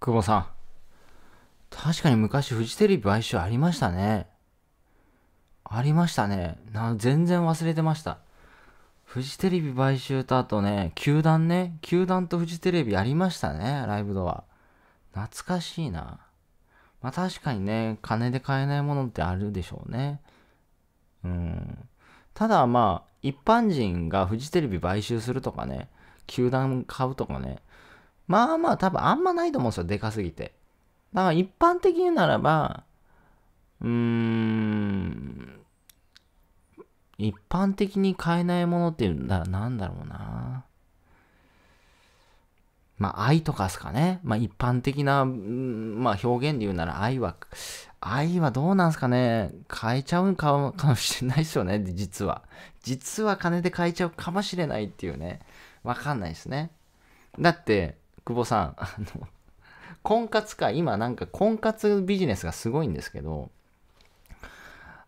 久保さん。確かに昔フジテレビ買収ありましたね。ありましたね。な全然忘れてました。フジテレビ買収とあとね、球団ね、球団とフジテレビありましたね、ライブドア。懐かしいな。まあ確かにね、金で買えないものってあるでしょうね。うん。ただまあ、一般人がフジテレビ買収するとかね、球団買うとかね、まあまあ多分あんまないと思うんですよ、でかすぎて。だから一般的に言うならば、うーん、一般的に買えないものっていうんだらなんだろうな。まあ愛とかですかね。まあ一般的な、まあ表現で言うなら愛は、愛はどうなんすかね。買えちゃうかかもしれないですよね、実は。実は金で買えちゃうかもしれないっていうね。わかんないですね。だって、久保さん、あの、婚活か、今なんか婚活ビジネスがすごいんですけど、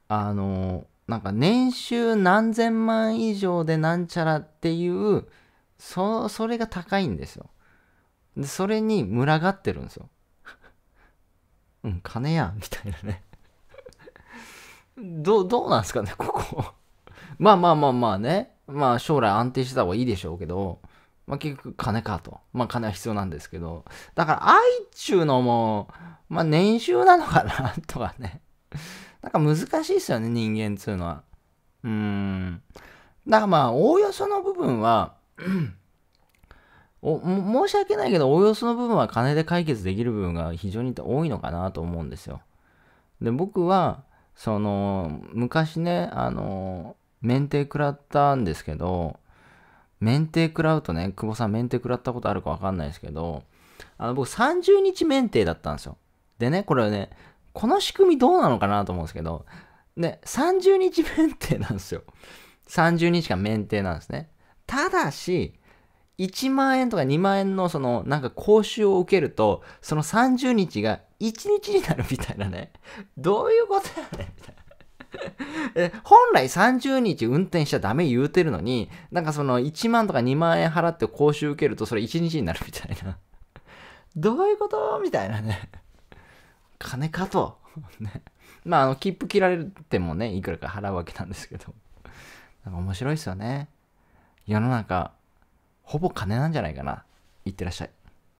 あの、なんか年収何千万以上でなんちゃらっていう、そ、それが高いんですよ。で、それに群がってるんですよ。うん、金やん、みたいなね。ど、どうなんすかね、ここ。まあまあまあまあね。まあ将来安定してた方がいいでしょうけど、まあ、結局金かと。まあ、金は必要なんですけど。だから愛っちゅうのも、まあ、年収なのかなとかね。なんか難しいですよね、人間っつうのは。うーん。だからまあ、おおよその部分は 申し訳ないけど、おおよその部分は金で解決できる部分が非常に多いのかなと思うんですよ。で、僕は、その、昔ね、あの、免停食らったんですけど、免停食らうとね、久保さん免停食らったことあるかわかんないですけど、あの、僕30日免停だったんですよ。でね、これね、この仕組みどうなのかなと思うんですけど、ね、30日免停なんですよ。30日間免停なんですね。ただし、1万円とか2万円のその、なんか講習を受けると、その30日が1日になるみたいなね。どういうことやねん。え本来30日運転しちゃダメ言うてるのに、なんかその1万とか2万円払って講習受けるとそれ1日になるみたいな。どういうことみたいなね。金かと。ね、まあ、あの、切符切られてもね、いくらか払うわけなんですけど。なんか面白いですよね。世の中、ほぼ金なんじゃないかな。いってらっしゃい。